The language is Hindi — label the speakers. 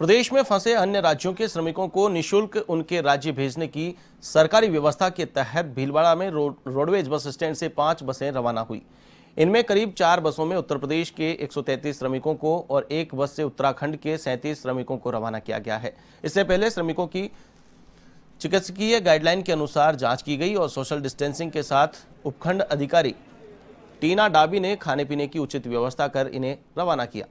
Speaker 1: प्रदेश में फंसे अन्य राज्यों के श्रमिकों को निशुल्क उनके राज्य भेजने की सरकारी व्यवस्था के तहत भीलवाड़ा में रोडवेज बस स्टैंड से पांच बसें रवाना हुई इनमें करीब चार बसों में उत्तर प्रदेश के 133 श्रमिकों को और एक बस से उत्तराखंड के 37 श्रमिकों को रवाना किया गया है इससे पहले श्रमिकों की चिकित्सकीय गाइडलाइन के अनुसार जांच की गई और सोशल डिस्टेंसिंग के साथ उपखंड अधिकारी टीना डाबी ने खाने पीने की उचित व्यवस्था कर इन्हें रवाना किया